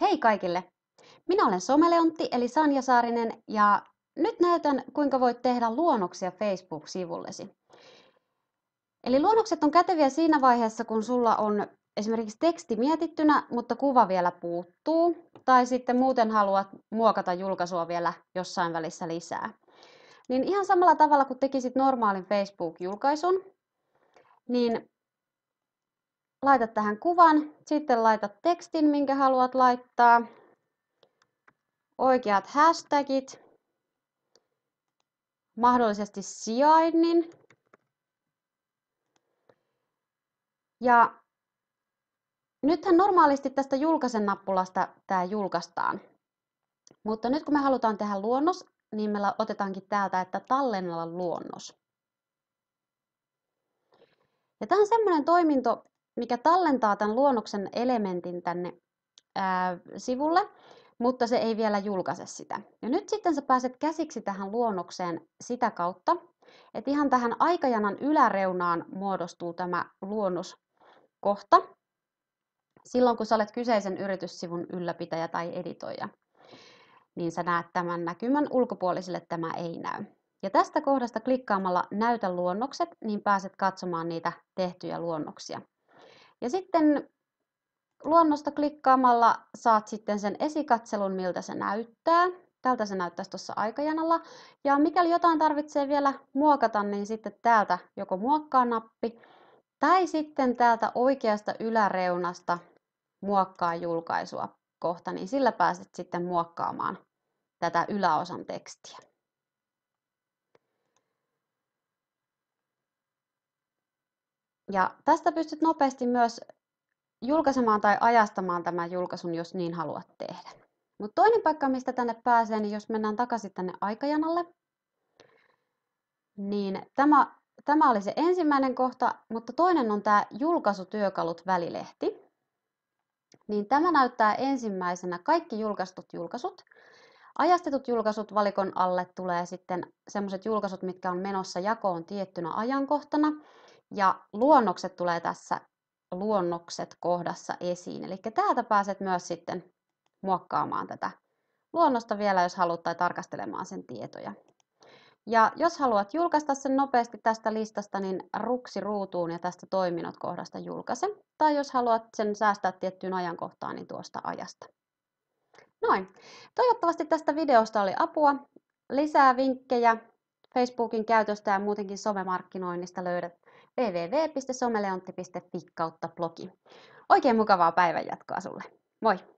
Hei kaikille! Minä olen Someleontti eli Sanja Saarinen ja nyt näytän kuinka voit tehdä luonnoksia Facebook-sivullesi. Eli luonnokset on käteviä siinä vaiheessa, kun sulla on esimerkiksi teksti mietittynä, mutta kuva vielä puuttuu, tai sitten muuten haluat muokata julkaisua vielä jossain välissä lisää. Niin ihan samalla tavalla kuin tekisit normaalin Facebook-julkaisun, niin laita tähän kuvan, sitten laita tekstin, minkä haluat laittaa, oikeat hashtagit, mahdollisesti sijainnin. Ja nythän normaalisti tästä julkaisen nappulasta tämä julkaistaan. Mutta nyt kun me halutaan tehdä luonnos, niin me otetaankin täältä, että tallennella luonnos. Ja tämä on semmoinen toiminto, mikä tallentaa tämän luonnoksen elementin tänne ää, sivulle, mutta se ei vielä julkaise sitä. Ja nyt sitten sä pääset käsiksi tähän luonnokseen sitä kautta, että ihan tähän aikajanan yläreunaan muodostuu tämä luonnoskohta, silloin kun sä olet kyseisen yrityssivun ylläpitäjä tai editoija, niin sä näet tämän näkymän ulkopuolisille tämä ei näy. Ja tästä kohdasta klikkaamalla Näytä luonnokset, niin pääset katsomaan niitä tehtyjä luonnoksia. Ja sitten luonnosta klikkaamalla saat sitten sen esikatselun, miltä se näyttää. Tältä se näyttäisi tuossa aikajanalla. Ja mikäli jotain tarvitsee vielä muokata, niin sitten täältä joko muokkaa nappi tai sitten täältä oikeasta yläreunasta muokkaa julkaisua kohta, niin sillä pääset sitten muokkaamaan tätä yläosan tekstiä. Ja tästä pystyt nopeasti myös julkaisemaan tai ajastamaan tämän julkaisun, jos niin haluat tehdä. Mutta toinen paikka, mistä tänne pääsee, niin jos mennään takaisin tänne aikajanalle, niin tämä, tämä oli se ensimmäinen kohta, mutta toinen on tämä julkaisutyökalut välilehti. Niin tämä näyttää ensimmäisenä kaikki julkaistut julkaisut. Ajastetut julkaisut valikon alle tulee sitten sellaiset julkaisut, mitkä on menossa jakoon tiettynä ajankohtana. Ja luonnokset tulee tässä luonnokset kohdassa esiin. Eli täältä pääset myös sitten muokkaamaan tätä luonnosta vielä, jos haluat, tai tarkastelemaan sen tietoja. Ja jos haluat julkaista sen nopeasti tästä listasta, niin ruksi ruutuun ja tästä toiminnot kohdasta julkaise. Tai jos haluat sen säästää tiettyyn ajankohtaan, niin tuosta ajasta. Noin. Toivottavasti tästä videosta oli apua. Lisää vinkkejä Facebookin käytöstä ja muutenkin somemarkkinoinnista löydät www.someleontti.fi kautta blogi. Oikein mukavaa päivänjatkoa sulle. Moi!